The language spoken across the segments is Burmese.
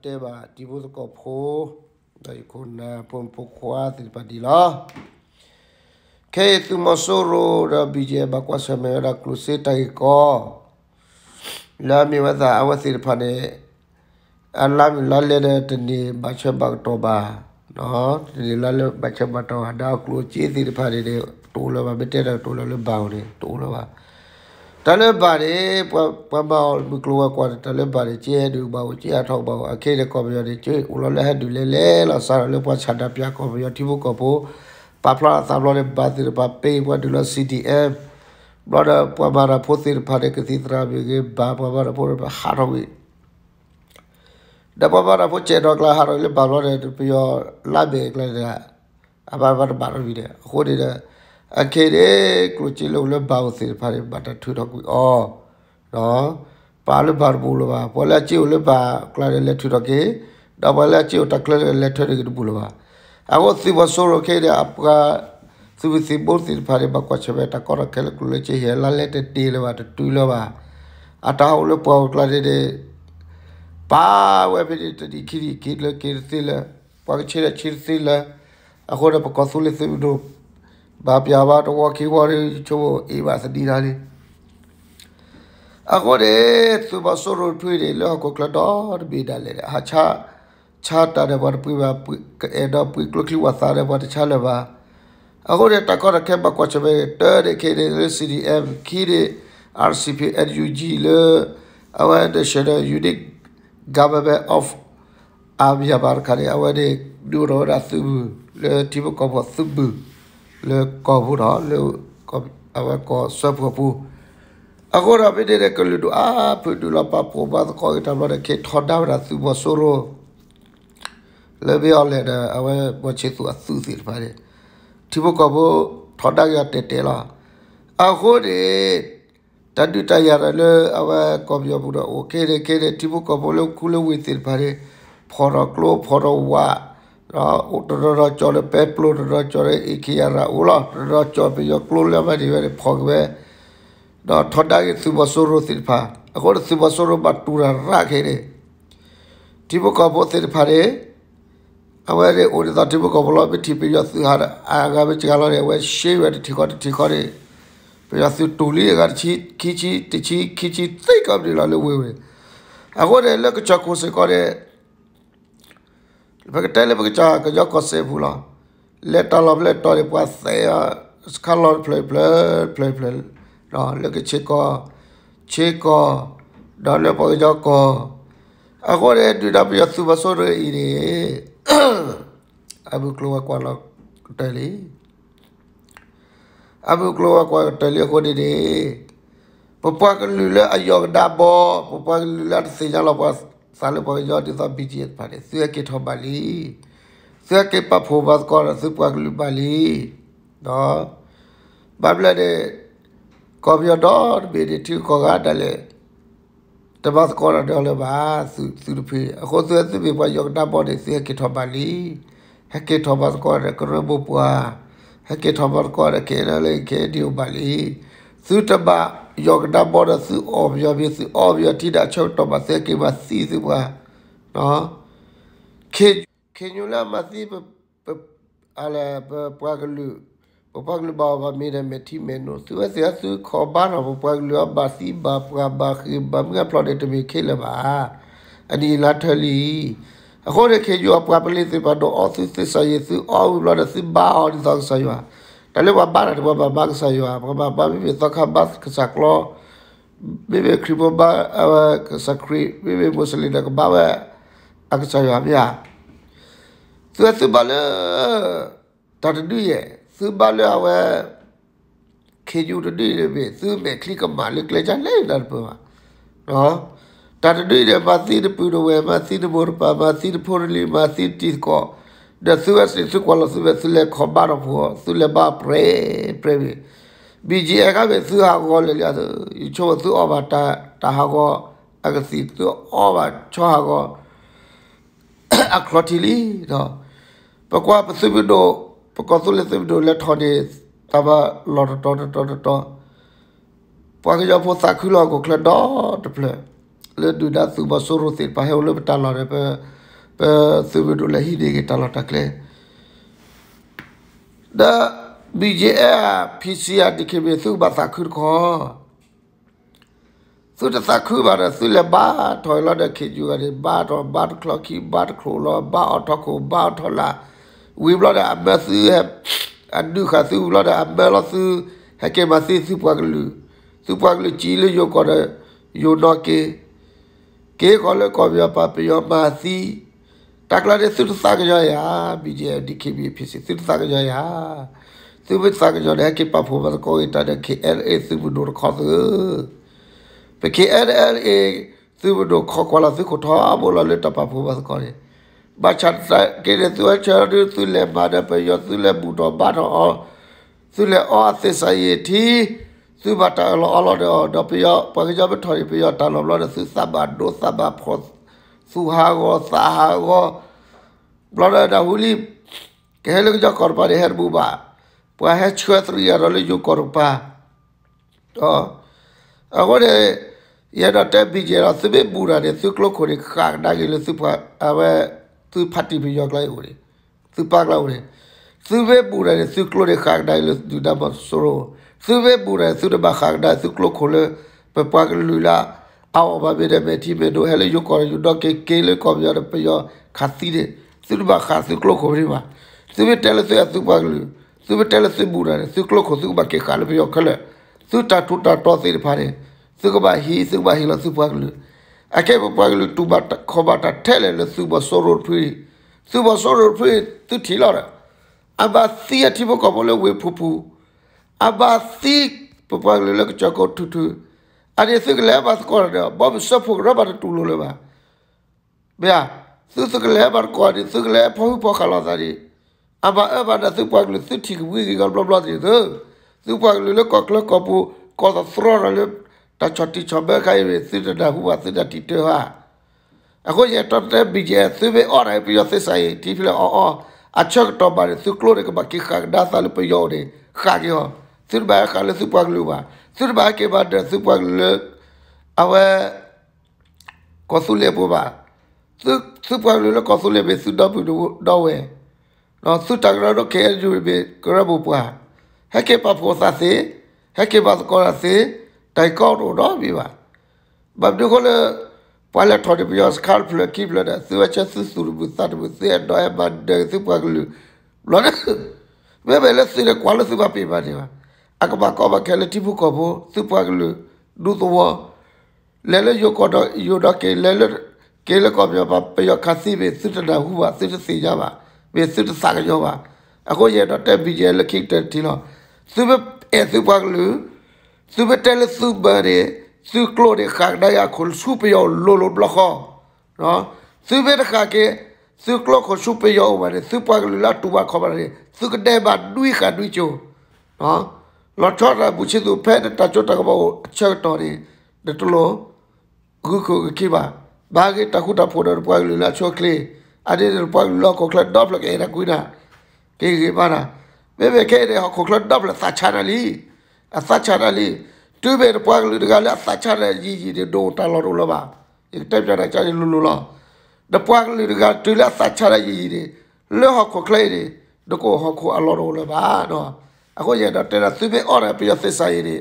เตบะติบุตกอโพไดคุณนาปนปุควาติปดีลาเคตุมโซโรรบิเจบกวสเมรกลุเซไตกอลามีวะตาอวสิรพะเนอัลลามิลาเลเดตนีบัชบักตบาနော်ဒီလာလဘချက်ဘတော်ဟာဒါကလိုချီးစီတဖာတွေတူလာပါမတက်တော့တူလာလဘောင်းတွေတူလာပါ tale bare pa ba bu klo wa kwa tale bare che du ba wo che a thau ba wo a khe de ko byo de che u lo le ha du le le la sa le pa cha da pya ko byo thi bu ko bo pa pla sa lo le ba ti ba pe wa du lo cdf brother pa ba ra pho ti pha de ke ti tra bi ge ba pa ba ra pho ba ha ro ge da pa ba ra pho che do kla ha ro le ba lo de pyo la be kla da a ba ba ba ro bi de ho de အခေတဲ့ကလူချီလုံးလဘောက်စီဖာရဘတာထူတော့ကူအော်နော်ပါလဘာဘူးလဘာပေါ်လာချီလဘာကလာလက်ထူတော့ကေဒါပါလာချီတကလာလက်ထူရဘူးလဘာအခုစီဝဆိုရခေတဲ့အပကစီဝစီဘောစီဖာရဘကွာချဘတာကောရခဲလကလူချီဟဲလာလက်တေလဘာတူလဘာအတားလပေါ်ကလာတဲ့ပါဝဲပြတတိခိရိကိလကိရစီလပါချီရချီရစီလအခုတော့ပကောဆူလစီဘူးဘာပြပါတော့ခေဝါရီချိုးအေးပါစတီးတာလေးအခုတည်းသူဘဆူရထွေးတယ်လောကကလတော်ဘီဒါလေဟာချာချာတာတဲ့ဘာပွေပါပွေအဲ့တော့ပွေကလကလဝသာတဲ့ဘာတချာလဲပါအခုတည်းတကောရခဲဘကွာချပဲတဲတဲ့ခေတဲ့ CDM ခီးတဲ့ RCP RUG လေအဝဲတဲ့ရှယ်ယူဒစ် government of အဗျာဘာခရီအဝဲတဲ့ဒူရောရာသုဘလေတီဘကောဘသုဘลยกอบูรอเลยกอบเอาว้กอสับกอบูอากูรับไปเดี๋ยวก็เลยดูอาไปดูแลับปับผมบ้านก็ยังทำอะไรเขยทอดได้ระดับสูงโซโรเลยไปเอาเลยนะเอาว้บ่เชื่อสูสูสิไปเลยที่พวกกอบูทอดดาวก็เตะเตะละอากูเด็ดตัดดูตายอะเลยเอาว้กอบยาบูรอโอเคเลยเคเลยที่พวกกอบูเลียคุ่เลี้ยงวิสิไปเลยพอรักโลพอรักว่าရာဥတရရာကြော်လေပဲပလိုရာကြော်လေအိခိယရာဥလာရာကြော်ပြီးရကလိုလမဒီဝဲဖောက်ဝဲတော့ထဒါရဲ့သူဘဆိုရိုစစ်ဖာအခုသူဘဆိုရိုဘတူရာရခဲတဲ့ဒီဘကဘောစစ်ဖာရဲ့အဝဲရဲ့ဥဒတာဒီဘကဘလောပတိပြရသူဟာအာဂါဘချကလောရဲ့ဝဲရှေးဝဲတိခေါ်တိခေါ်ရဲ့ပြရသူတူလီရချီခီချီတချီခီချီသိကပ်ဒီလာလေဝဲဝဲအခုရဲ့လက်ချကိုစကောရဲ့ဘကတဲလေဘကချာကကြောက်ကောဆေဘူးလားလက်တော်လော်လက်တော်လေပွားဆေရစကလော်ဖလေဖလေဖလေဖလေတော့လက်ကချေကောချေကောဒါလည်းပေါ်ကြောက်ကောအခုလေတူတာပြသူပစောရဲဤနေအဘူကလောကွာလောက်တဲလေအဘူကလောကွာတဲလေခိုဒီဒီပပကလူလေအယောကဒါဘောပပကလူလာစေကြလောပါซาลกอยอดิซอบีจีเอสพาเลเสื้อเกทอบาลีเสื้อเกปะโพบัสกอรซึปวากลุบาลีดอบาบลาเดกอบยอดอเบดิทิกอกาดาเลတဘတ်ကောရဒေါ်လဘာစုစုဖီအခုသွဲသဘဘာယောဂတာဘော်ဒီစေကေထဘလီဟကေထဘတ်ကောရကရဘပွာဟကေထဘတ်ကောရကေရလေကေဒီယဘလီစုတဘ yogda border su of your view su of your tida chok to ma se ke ma si su ba no ke ke nyula ma si pa ala pa pa glu pa pa glu ba ba mi de me ti me no su se su kho ba no pa pa glu ba si ba pa ba khi ba mi upload to me ke la ba ani la thali အခုတည်းခေကျော်ပပလေးစပါတော့အဆစ်စရည်စအော်လာစဘာအော်ဒီဆောင်ဆယွာต่เรื่องว่าบ้านหรือว่าบ้านกาใช่ยู่อพว่าบ้านไม่มีต้องขับบัสก็สักล้อไม่มีคริบโบ้าเอ่อก็สักคริไม่มีมุสลิมก็บ้าวอัก็ใช่อยู่อ่ะเนี่ยสื้สุ้บาลเออตัดดี้อเสุ้บาลเออเว่เขยูตัดดี้อเว่สุ้อม่คลิกกับมาล็กเลยกจังเลยนั่นเป็นว่าเนาะตัดดี้เลยมาสีนปูนเว่มาสีนบัรป่มาสีนโพลีมาสีนจีสก็ the suez is equal to suez le khobar of su le ba pre pre bga ကပဲသူဟာကောလေလေဆိုချိုသူ over တာတာဟာကောအကစီသူ over ချောဟာကောအခရတီလီတော့ပကွာပစိဘဒိုပကောသူလေစိဘဒိုလက်ထော်နေတဘလော်တော်တော်တော်တော်ပွားကြောဖို့သခူလောကိုကလတော့တပလေလေဒူဒါသူဘဆူရူစီပါဟဲလဘတာလာရပဲပဲသူဘတို့လည်းဟိဒီကတလာတက်လေဒါ BJF PCR ဒီကေဘသူဘာသာခုခေါ်သူတသခုပါတော့သူလည်းဘာထော်လာတဲ့ခေကျူရတယ်ဘာတော့ဘာကလကီဘာခလိုလာဘာအတော့ကိုဘာထော်လာဝီဘလာအမသီအဒုခသူဘလာအမလသီဟကေမသီသူပွားကလူသူပွားကလူជីလေယောကောရယောနောကေကေခေါ်လေကောပြပါပြောပါသီ टाकलारे सिरसागजया बीजे डीकेबी फिसी सिरसागजया सुबह सागजया के पाफो बस को इटा दे के एल ए सुबह डोर खोस पे के एल एल ए सुबह डो खो कोला से को ठा बोला ले टपा फो बस करे बाचा के रे तू अच्छा रे तू ले मारे पे यो तू ले बूटो बाटो ओ तू ले ओ से सही थी သူဘာတာလောအလောတော့တော့ပြရပကကြပထော်ပြရတာလောလောသူစဘာဒိုစဘာဖို့သူဟာကိုစာဟာကို blood da huli kehelok ja korpa re her buba pwa he chhua tru ya role jo korpa to agore ya da te bi je ra sebe bura re su klo khore kha da ge le su pwa abe tu phati bi jok lai ore tu pa la ore su be bura re su klo re kha da le du da ba soro su be bura su da ba kha da su klo khole pe pwa ge lu la အော်ဘာပဲတဲ့မတီမဲတို့ဟဲ့လေရုပ်ကော်ရုပ်တော့ကေကေလေကော်ပြောတော့ပြောခါသီးတယ် surba kha su klo khobri ba su be tel se su ba lu su be tel se bura re su klo kho su ba ke khal be yo khale su ta tu ta to se pha re su ba hi su ba hi lo su ba lu a ke ba ba lu tu ba ta kho ba ta the le lo su ba so ro phi su ba so ro phi tu thi lo ra a ba si ya thi bo ko bo le we phu phu a ba si ba ba lu le ko ko tu tu a re su le ba ko ra ba so phu ra ba tu lo le ba ဗျာสุสกเลบารกอดิสุกเลบพอพอคาลาันดิอาบาเอบาดสุปากลุสุทิกวิกิกันบลาบลาดิเดอสุปากลุเลกอ็เลกอปูกอสสรอระเลต่ชอต่ชอเบไคเรสุดดาหัวสุดาติเตฮาအခုရတอာ့တဲ့ဘီဂยေသူีဲအีာ်ရ่ြอ๋ออ๋ออင်တီဖီလာအော်အော်အချက်တော้ပขากด้าလိုရကဘကိอါเลยขากี้တယ်ခါကျောขาူဘာခါလေသบပွားကလူပါသเก็บบဘာတဲ့သူပွลุเอาไว้ก็สุเลေบူပ์ supaluk ko sule be su dobu dowe no su tagra do ke ju be krabu pa heke pa po sa se heke ba ko ra se tai ko do do bi ba ba de ko le pa le tro de bios kar pu le ki ble da su wa cha su su ru bu sa de bu se do e ba de supaluk lo na me be le se le ko le su ba pe ba de ba ak ba ko ba ke le ti bu ko bu supaluk du to wa le le yo ko do yo do ke le le ကေလကောပြောပါပယောခသိပဲစစ်တဟူပါစစ်တစီကြပါပဲစစ်တစာကြောပါအခုရတော့တက်ပြီးကြလခိတက်တီတော့သူပဲအဲသူပါလူသူပဲတဲလသူပါရဲသူကလိုတဲ့ခါဒါရခုလ်စုပယောလိုလိုဘလခောနော်သူပဲတခါကေသူကလိုခုစုပယောပါရဲသူပါလူလာတူပါခေါ်ပါရဲသူကတဲ့ပါတွေးခါတွေးချိုနော်လော်ထော့တာဘူးချစ်သူဖဲတတချွတ်တကဘောအချက်တော်တယ်တတလို့ခုခုကိပါ bagi takuta poda rupua ilu la chokle ade rupua ilu la kokla dobla ke era kuina ke ke bana bebe ke re ho kokla dobla sa chana li a sa chana li tu be rupua ilu de gala sa chana ji ji de do ta lo lo ba ik tap jara cha lu lu lo de pua ilu de gala tu la sa chana ji ji de le ho kokla de de ko ho ko a lo lo ba no a ko ye da te la tu be ora pi ya se sa ye de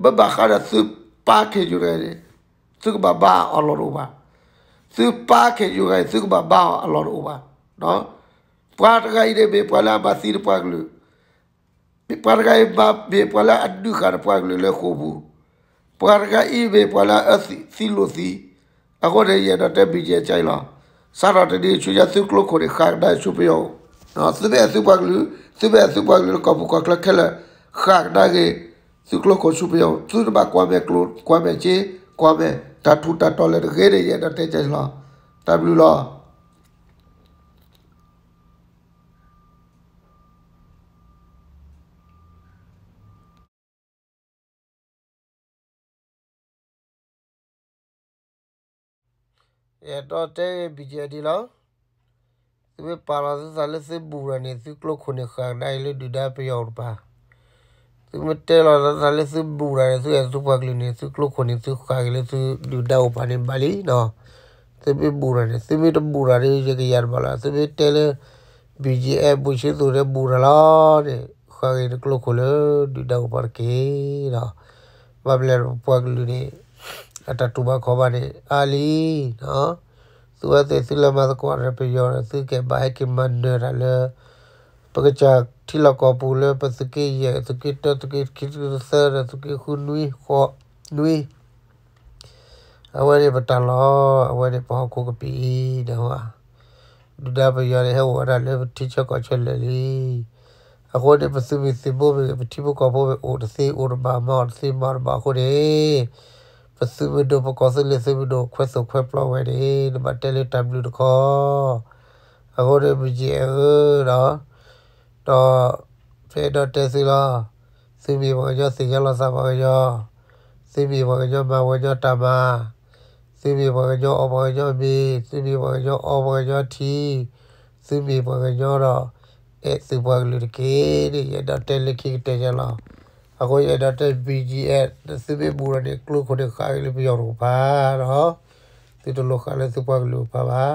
ba ba kha da tu pa ke ju re de သူကဘာဘာအလောရောဘာသူပါခေယူခဲ့သူကဘာဘာအလောရောဘာနော်ပွားတကိုင်းတဲ့ဘေပွားလာပါစီပွားကလူဘေပွားကိုင်းဘာဘေပွားလာအဒုခါပွားကလူလေခုဘူးပွားကိုင်းဘေပွားလာအစီစီလို့စီအခုတည်းရတော့တက်ပြီးကျဲချိုင်လောစရတတိချူရသူကလခိုရခါဒါချူပြောနော်သူဘေသူပွားကလူသူဘေသူပွားကလူကပကကလခဲလခါဒါကေသူကလခိုချူပြောသူဘကွာမဲကလောကွာမဲချီကွာပဲတထူတတော်လည်းတကယ်ရရတဲ့ချက်လား W လားရတော့တဲ့ BJD လားသူပါလာစလစဘူရနေသူကလခုန်ခါနိုင်လေဒူဒါပြောပါ metela sale su bura su ya su pa klini su klo khoni su kha gele su du dau pani bali no su be bura ne su be bura re je ke yar bala su be tele bgf bu shi su re bura la ne kha gele klo khole du dau par ke no babler pa klini ata tuba khoba ne ali no su wa te su la ma ko re pe yo su ke ba ke man ne ra le pagacha ทีละกอปูเลยปะสกีเยสกีตสกีคิดเซอร์สกีคุณนุยขอนุยเอาไว้ได้ปะตลอเอาไว้ได้ปะกูกะปีเดี๋ยวอ่ะดูดาไปยาเลยเฮาอะไรเลยที่จะก็ชนเลยအခုတည်းပစုပစီဘိုးပတိဘကဘိုးအိုတစီအိုရဘာမော်စီမာဘာခုဒေပစုဘဒိုပကောစလေစဘဒိုခွဲစခွဲပလောဝဲဒေဘတယ်လီတဘလူတခေါအခုတည်းပကြီးအဲတော့တော့ဖေတော့တဲစီလာစီမီဘောကျော်စီကျော်လဆဘောကျော်စီမီဘောကျော်မဘောကျော်တမစီမီဘောကျော်အဘောကျော်ဘီစီမီဘောကျော်အဘောကျော်တီစီမီဘောကျော်တော့အဲစီဘောလူတကေဒီရတော့တဲလိခိတဲကျော်လာအခုရတော့တဲ BGS စီမီဘူရတဲ့ကလုခိုတဲ့ခိုင်လေးပြောတော့ပါတော့ဒီလိုခါလေးစီဘောလူပါပါ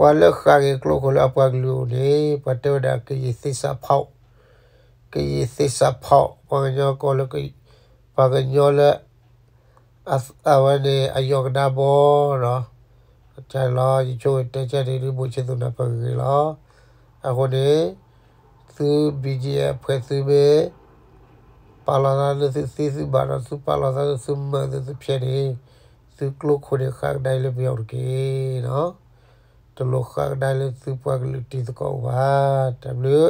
ပွာလက်ခါကေကလိုကိုလအပွားကလူလေပတောဒါကေသစ္စာဖောက်ကေသစ္စာဖောက်ပညောကောလကေပကညောလအအဝနေအယောကနာဘောနော်တဲလာချိုးတဲချက်တွေဘူချစ်သူနာပကေလာအခုနေသူဘီဂျီအဖွဲသူပဲပါလာနာလူစစ်စစ်ဘာနာစုပါလာနာစုမန်စုဖြစ်နေသူကလုခိုတဲ့ခါတိုင်းလည်းပြောရကေနော်တလောခဒါလစုပကလတီစကောဝါ w